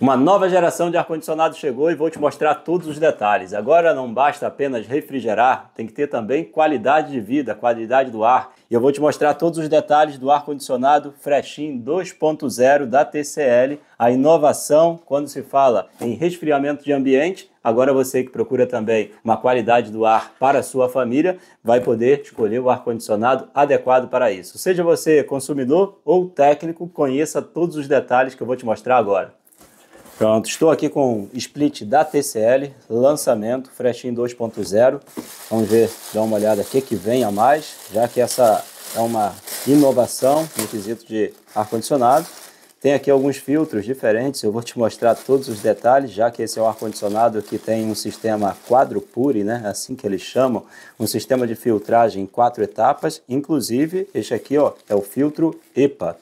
Uma nova geração de ar-condicionado chegou e vou te mostrar todos os detalhes. Agora não basta apenas refrigerar, tem que ter também qualidade de vida, qualidade do ar. E eu vou te mostrar todos os detalhes do ar-condicionado Freshin 2.0 da TCL, a inovação quando se fala em resfriamento de ambiente. Agora você que procura também uma qualidade do ar para a sua família vai poder escolher o ar-condicionado adequado para isso. Seja você consumidor ou técnico, conheça todos os detalhes que eu vou te mostrar agora. Pronto, estou aqui com split da TCL, lançamento, freshinho 2.0. Vamos ver, dar uma olhada aqui que vem a mais, já que essa é uma inovação no quesito de ar-condicionado. Tem aqui alguns filtros diferentes, eu vou te mostrar todos os detalhes, já que esse é um ar-condicionado que tem um sistema quadrupure, né? assim que eles chamam, um sistema de filtragem em quatro etapas, inclusive este aqui ó, é o filtro EPA,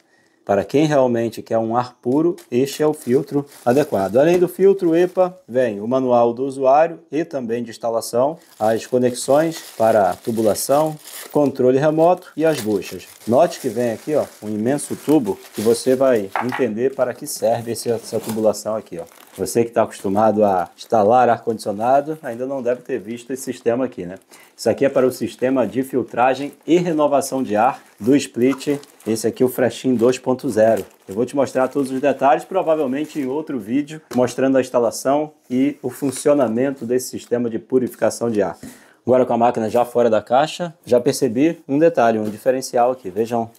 para quem realmente quer um ar puro, este é o filtro adequado. Além do filtro EPA, vem o manual do usuário e também de instalação, as conexões para tubulação, controle remoto e as buchas. Note que vem aqui ó, um imenso tubo que você vai entender para que serve essa tubulação aqui. Ó. Você que está acostumado a instalar ar-condicionado ainda não deve ter visto esse sistema aqui, né? Isso aqui é para o sistema de filtragem e renovação de ar do Split, esse aqui é o Freshin 2.0. Eu vou te mostrar todos os detalhes, provavelmente em outro vídeo, mostrando a instalação e o funcionamento desse sistema de purificação de ar. Agora com a máquina já fora da caixa, já percebi um detalhe, um diferencial aqui. Vejam,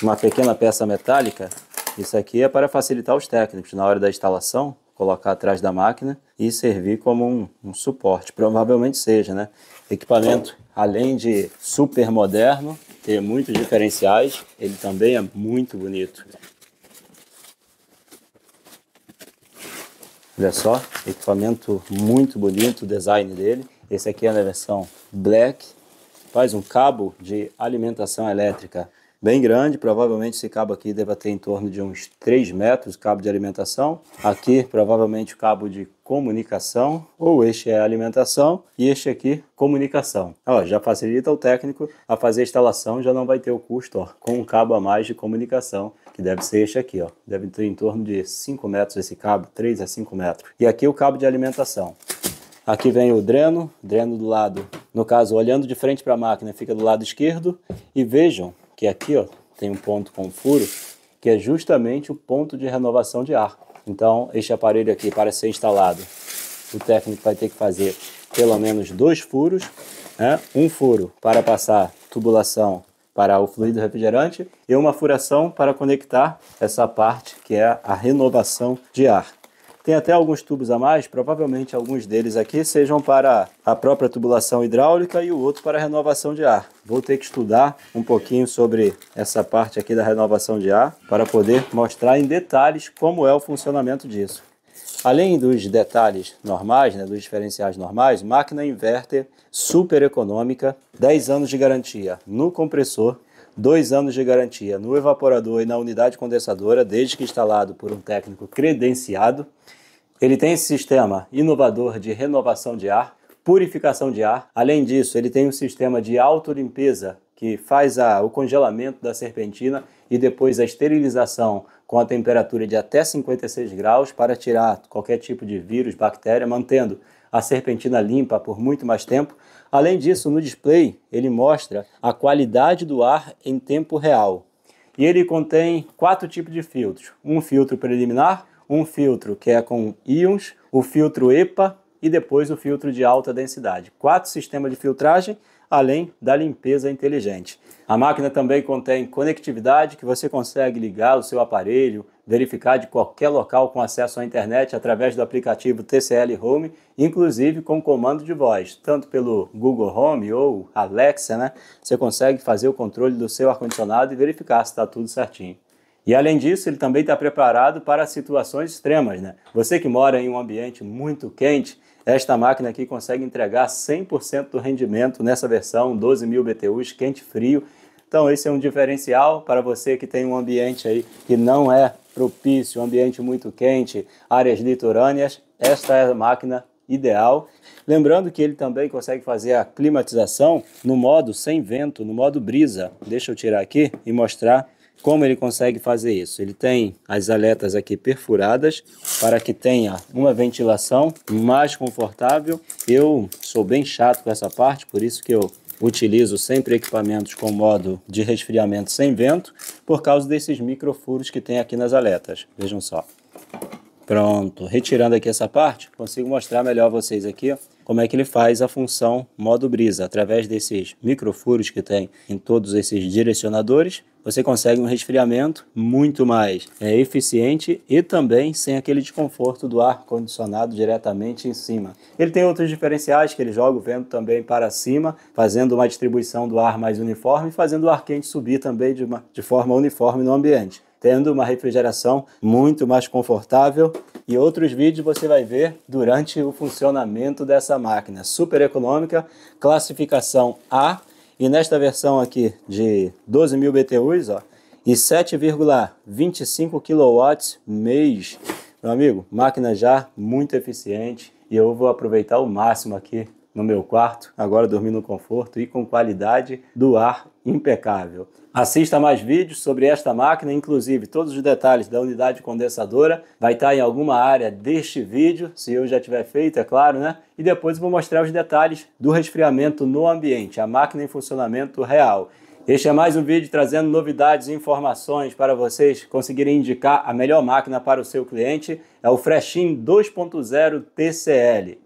uma pequena peça metálica. Isso aqui é para facilitar os técnicos na hora da instalação colocar atrás da máquina e servir como um, um suporte. Provavelmente seja, né? Equipamento, além de super moderno, ter muitos diferenciais, ele também é muito bonito. Olha só, equipamento muito bonito, o design dele. Esse aqui é a versão Black. Faz um cabo de alimentação elétrica bem grande. Provavelmente esse cabo aqui deve ter em torno de uns 3 metros, cabo de alimentação. Aqui, provavelmente, o cabo de comunicação, ou este é alimentação e este aqui comunicação. Ó, já facilita o técnico a fazer a instalação, já não vai ter o custo ó, com um cabo a mais de comunicação, que deve ser este aqui, ó. deve ter em torno de 5 metros esse cabo, 3 a 5 metros. E aqui o cabo de alimentação. Aqui vem o dreno, dreno do lado, no caso, olhando de frente para a máquina, fica do lado esquerdo. E vejam que aqui ó, tem um ponto com um furo, que é justamente o ponto de renovação de ar. Então, este aparelho aqui, para ser instalado, o técnico vai ter que fazer pelo menos dois furos, né? um furo para passar tubulação para o fluido refrigerante e uma furação para conectar essa parte que é a renovação de ar. Tem até alguns tubos a mais, provavelmente alguns deles aqui sejam para a própria tubulação hidráulica e o outro para a renovação de ar. Vou ter que estudar um pouquinho sobre essa parte aqui da renovação de ar para poder mostrar em detalhes como é o funcionamento disso. Além dos detalhes normais, né, dos diferenciais normais, máquina inverter super econômica, 10 anos de garantia no compressor, 2 anos de garantia no evaporador e na unidade condensadora, desde que instalado por um técnico credenciado. Ele tem esse sistema inovador de renovação de ar, purificação de ar. Além disso, ele tem um sistema de autolimpeza que faz a, o congelamento da serpentina e depois a esterilização com a temperatura de até 56 graus para tirar qualquer tipo de vírus, bactéria, mantendo a serpentina limpa por muito mais tempo. Além disso, no display ele mostra a qualidade do ar em tempo real. E ele contém quatro tipos de filtros: um filtro preliminar, um filtro que é com íons, o filtro EPA e depois o filtro de alta densidade. Quatro sistemas de filtragem, além da limpeza inteligente. A máquina também contém conectividade que você consegue ligar o seu aparelho, verificar de qualquer local com acesso à internet através do aplicativo TCL Home, inclusive com comando de voz, tanto pelo Google Home ou Alexa, né? Você consegue fazer o controle do seu ar-condicionado e verificar se está tudo certinho. E além disso, ele também está preparado para situações extremas. Né? Você que mora em um ambiente muito quente, esta máquina aqui consegue entregar 100% do rendimento nessa versão 12.000 BTUs, quente frio. Então esse é um diferencial para você que tem um ambiente aí que não é propício, um ambiente muito quente, áreas litorâneas, esta é a máquina ideal. Lembrando que ele também consegue fazer a climatização no modo sem vento, no modo brisa. Deixa eu tirar aqui e mostrar como ele consegue fazer isso? Ele tem as aletas aqui perfuradas para que tenha uma ventilação mais confortável. Eu sou bem chato com essa parte, por isso que eu utilizo sempre equipamentos com modo de resfriamento sem vento, por causa desses microfuros que tem aqui nas aletas. Vejam só. Pronto, retirando aqui essa parte, consigo mostrar melhor vocês aqui ó, como é que ele faz a função modo brisa. Através desses microfuros que tem em todos esses direcionadores, você consegue um resfriamento muito mais é, eficiente e também sem aquele desconforto do ar condicionado diretamente em cima. Ele tem outros diferenciais que ele joga o vento também para cima, fazendo uma distribuição do ar mais uniforme, fazendo o ar quente subir também de, uma, de forma uniforme no ambiente tendo uma refrigeração muito mais confortável e outros vídeos você vai ver durante o funcionamento dessa máquina. Super econômica, classificação A e nesta versão aqui de 12.000 BTUs ó, e 7,25 kW mês. Meu amigo, máquina já muito eficiente e eu vou aproveitar o máximo aqui no meu quarto, agora dormindo no conforto e com qualidade do ar impecável. Assista mais vídeos sobre esta máquina, inclusive todos os detalhes da unidade condensadora vai estar em alguma área deste vídeo, se eu já tiver feito, é claro, né? E depois vou mostrar os detalhes do resfriamento no ambiente, a máquina em funcionamento real. Este é mais um vídeo trazendo novidades e informações para vocês conseguirem indicar a melhor máquina para o seu cliente. É o Freshin 2.0 TCL.